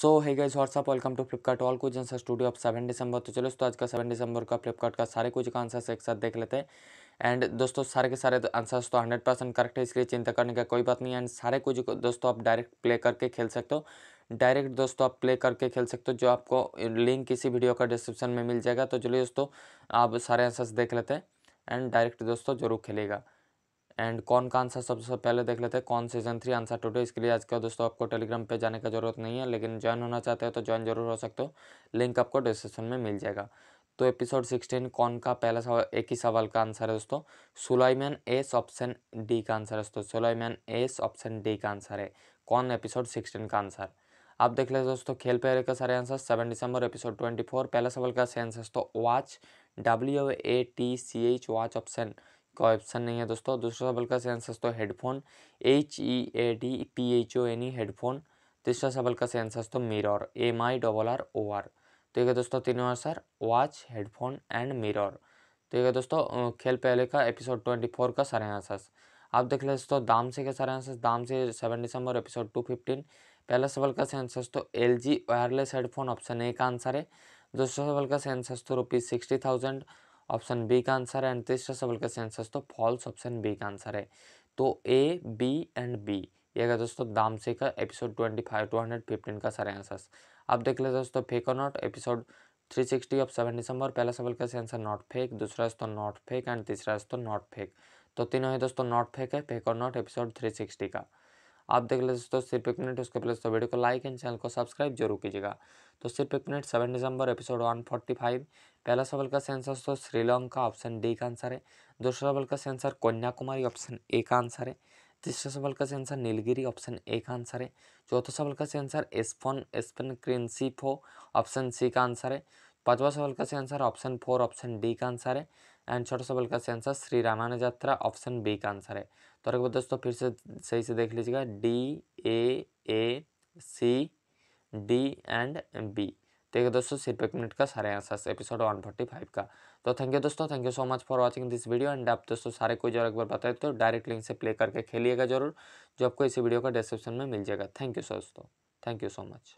so hi guys what's up welcome to Flipkart all कुछ answer studio of seven December तो चलो तो आज का सेवन दिसंबर का फ्लिपकार्ट का सारे कुछ का आंसर्स एक साथ देख लेते हैं एंड दोस्तों सारे के सारे आंसर्स तो हंड्रेड परसेंट करेक्ट है इसलिए चिंता करने का कोई बात नहीं एंड सारे कुछ दोस्तों आप डायरेक्ट प्ले करके खेल सकते हो डायरेक्ट दोस्तों आप प्ले करके खेल सकते हो जो आपको लिंक किसी वीडियो का डिस्क्रिप्शन में मिल जाएगा तो चलिए दोस्तों आप सारे आंसर्स देख लेते हैं एंड डायरेक्ट दोस्तों जरूर खेलेगा एंड कौन का आंसर सबसे पहले देख लेते हैं कौन सीजन थ्री आंसर टूडे इसके लिए आज का दोस्तों आपको टेलीग्राम पे जाने का जरूरत नहीं है लेकिन ज्वाइन होना चाहते हो तो ज्वाइन जरूर हो सकते हो लिंक आपको डिस्क्रिप्शन में मिल जाएगा तो एपिसोड सिक्सटीन कौन का पहला सवाल एक ही सवाल का आंसर है दोस्तों मैन एस ऑप्शन डी का आंसर है दोस्तों मैन एस ऑप्शन डी का आंसर है कौन एपिसोड सिक्सटीन का आंसर आप देख लेते दोस्तों खेल पे का सारे answer seven December episode twenty four पहला सवाल का सही आंसर दोस्तों watch W A T C H watch option का ऑप्शन नहीं है दोस्तों दूसरा सवाल का आंसर दोस्तों headphone H E A D P H O N E headphone तीसरा सवाल का आंसर दोस्तों mirror M I double R O R तो ये दोस्तों तीनों answer watch headphone and mirror तो ये दोस्तों खेल पहले का एपिसोड ट्वेंटी फोर का सारे आंसर आप देख लें दोस्तों दाम से के सारे आंसर दाम से seven December episode two fifteen पहला सवाल का आंसर दोस्तों L G wireless headphone option A का आंसर है दूसरा सवाल का आंसर दोस्तों rupees sixty thousand option B का आंसर है एंड तीसरा सवाल का सेंसस तो फॉल्स ऑप्शन बी का आंसर है तो ए बी एंड बी ये है दोस्तों से का episode twenty five two hundred fifteen का सारे आंसर अब देख ले दोस्तों फेक और not episode three sixty of seven December पहला सवाल का आंसर नॉट फेक दूसरा दोस्तों नॉट फेक एंड तीसरा दोस्तों नॉट फेक तो तीनों है दोस्तों नॉट फेक है फेक और नॉट एपिसोड थ्री सिक्सटी का आप देख ले दोस्तों सिर्फ एक मिनट उसके पहले तो वीडियो को लाइक एंड चैनल को सब्सक्राइब जरूर कीजिएगा तो सिर्फ एक minute seven December episode one forty five पहला सवाल का सेंसर तो श्रीलंका ऑप्शन डी का आंसर है दूसरा सवाल का सेंसर कन्याकुमारी ऑप्शन ए का आंसर है तीसरा सवाल का आंसर नीलगिरी ऑप्शन ए का आंसर है चौथा सवाल का आंसर एस्फोन एस्पन क्रिंसिफो ऑप्शन सी का आंसर है पांचवा सवाल का answer option four option D का आंसर है एंड छोटा सा बल का आंसर श्री रामायण यात्रा ऑप्शन बी का आंसर है तो रखो दोस्तों फिर से सही से देख लीजिएगा D A A C D and B देखिए दोस्तों सिर्फ एक मिनट का सारे आंसर एपिसोड 145 का तो थैंक यू दोस्तों thank you so much for watching this video and आप दोस्तों सारे कोई जरूर एक बार बताए तो डायरेक्ट लिंक से प्ले करके खेलिएगा जरूर जो आपको इसी वीडियो का डिस्क्रिप्शन में मिल जाएगा थैंक यू दोस्तों थैंक यू सो मच